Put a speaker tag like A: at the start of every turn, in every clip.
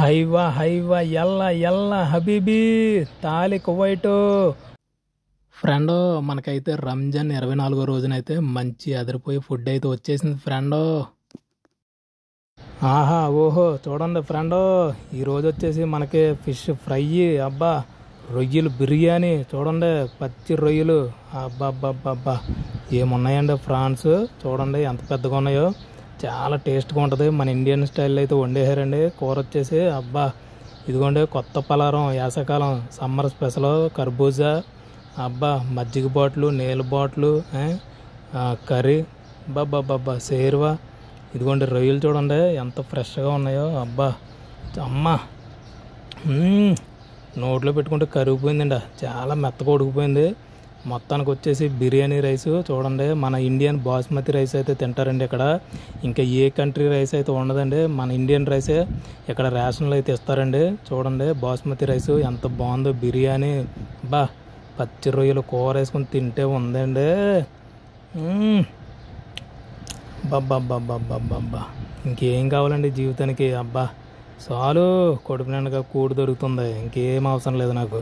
A: హైవా హైవా ఎల్ల ఎల్ల హబీబీ తాలి కువైటు ఫ్రెండ్ మనకైతే రంజాన్ ఇరవై నాలుగో రోజునైతే మంచి అదిరిపోయి ఫుడ్ అయితే వచ్చేసింది ఫ్రెండ్ ఆహా ఓహో చూడండి ఫ్రెండ్ ఈరోజు వచ్చేసి మనకి ఫిష్ ఫ్రై అబ్బా రొయ్యలు బిర్యానీ చూడండి పచ్చి రొయ్యలు అబ్బా అబ్బా అబ్బా అబ్బా ఏమున్నాయండి ఫ్రాన్స్ చూడండి ఎంత పెద్దగా ఉన్నాయో చాలా టేస్ట్గా ఉంటుంది మన ఇండియన్ స్టైల్ అయితే వండేసారండి కూర వచ్చేసి అబ్బా ఇదిగోండి కొత్త పలారం యాసకాలం సమ్మర్ స్పెషల్ కర్బూజా అబ్బా మజ్జిగ బాటిల్ నీళ్ళ బాటిల్ కర్రీ బాబా బాబా సేరువా ఇదిగోండి రొయ్యలు చూడండి ఎంత ఫ్రెష్గా ఉన్నాయో అబ్బా అమ్మ నోట్లో పెట్టుకుంటే కరిగిపోయిందండి చాలా మెత్తగా ఉడికిపోయింది మొత్తానికి వచ్చేసి బిర్యానీ రైస్ చూడండి మన ఇండియన్ బాస్మతి రైస్ అయితే తింటారండి ఇక్కడ ఇంకా ఏ కంట్రీ రైస్ అయితే ఉండదండి మన ఇండియన్ రైసే ఇక్కడ రేషన్లో అయితే ఇస్తారండి చూడండి బాస్మతి రైస్ ఎంత బాగుందో బిర్యానీ బా పచ్చి రొయ్యలు కూర వేసుకొని తింటే ఉందండి బాబ్బా బాబ్బా బాబ్బా ఇంకేం కావాలండి జీవితానికి అబ్బా చాలు నిండగా కూడు దొరుకుతుంది ఇంకేం అవసరం లేదు నాకు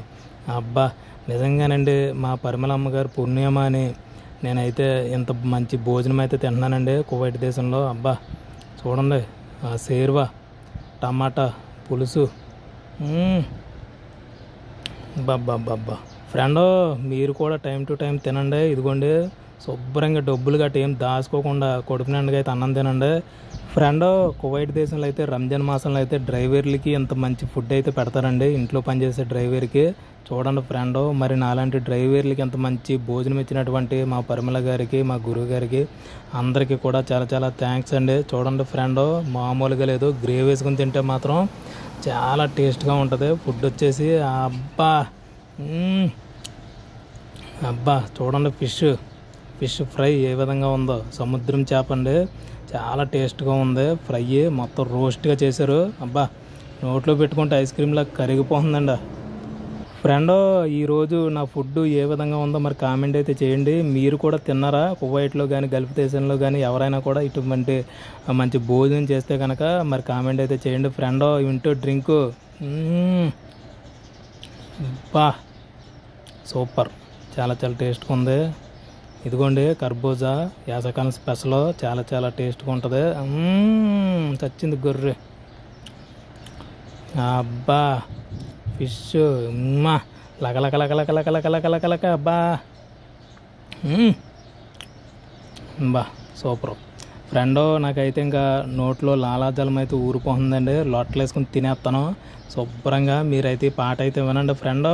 A: అబ్బా నిజంగానండి మా పరిమళమ్మ గారు పుణ్యమ అని నేనైతే ఇంత మంచి భోజనం అయితే తింటున్నానండి కువైట్ దేశంలో అబ్బా చూడండి ఆ సేర్వా టమాటా పులుసు బాబ్బా బాబ్బా ఫ్రెండ్ మీరు కూడా టైం టు టైం తినండి ఇదిగోండి శుభ్రంగా డబ్బులు గట్టి ఏం దాచుకోకుండా కొడుకు అయితే అన్నం తినండి ఫ్రెండ్ కువైట్ దేశంలో అయితే రంజాన్ మాసంలో అయితే డ్రైవర్లకి ఇంత మంచి ఫుడ్ అయితే పెడతారండి ఇంట్లో పనిచేసే డ్రైవర్కి చూడండి ఫ్రెండ్ మరి నాలాంటి డ్రైవర్లకి ఎంత మంచి భోజనం ఇచ్చినటువంటి మా పరిమళ గారికి మా గురువు గారికి అందరికీ కూడా చాలా చాలా థ్యాంక్స్ అండి చూడండి ఫ్రెండ్ మామూలుగా లేదు గ్రేవ్ వేసుకుని తింటే మాత్రం చాలా టేస్ట్గా ఉంటుంది ఫుడ్ వచ్చేసి అబ్బా అబ్బా చూడండి ఫిష్ ఫిష్ ఫ్రై ఏ విధంగా ఉందో సముద్రం చేప అండి చాలా టేస్ట్గా ఉంది ఫ్రై మొత్తం రోస్ట్గా చేశారు అబ్బా నోట్లో పెట్టుకుంటే ఐస్ క్రీమ్లా కరిగిపోతుందండి ఫ్రెండ్ ఈరోజు నా ఫుడ్ ఏ విధంగా ఉందో మరి కామెంట్ అయితే చేయండి మీరు కూడా తిన్నారా కువైట్లో కానీ గల్ఫ్ దేశంలో కానీ ఎవరైనా కూడా ఇటువంటి మంచి భోజనం చేస్తే కనుక మరి కామెంట్ అయితే చేయండి ఫ్రెండ్ వింటూ డ్రింకు బా సూపర్ చాలా చాలా టేస్ట్గా ఉంది ఇదిగోండి కర్బూజా యాసకాలం స్పెషల్ చాలా చాలా టేస్ట్గా ఉంటుంది చచ్చింది గొర్రె అబ్బా ఫిష్ ఉమ్మా లకలక అబ్బా బా సూపర్ ఫ్రెండ్ నాకైతే ఇంకా నోట్లో లాలాజలం అయితే ఊరిపోతుందండి లోట్లు వేసుకుని తినేస్తాను శుభ్రంగా మీరైతే పాట అయితే వినండి ఫ్రెండో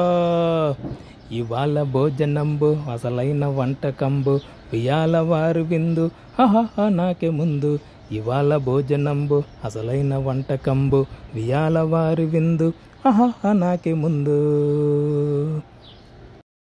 A: ఇవాళ భోజనంబు అసలైన వంటకంబు పియాల వారు విందు హహహ నాకే ముందు ఇవాళ భోజనంబు అసలైన వంటకంబు వియాల వారు విందు హహహ నాకే ముందు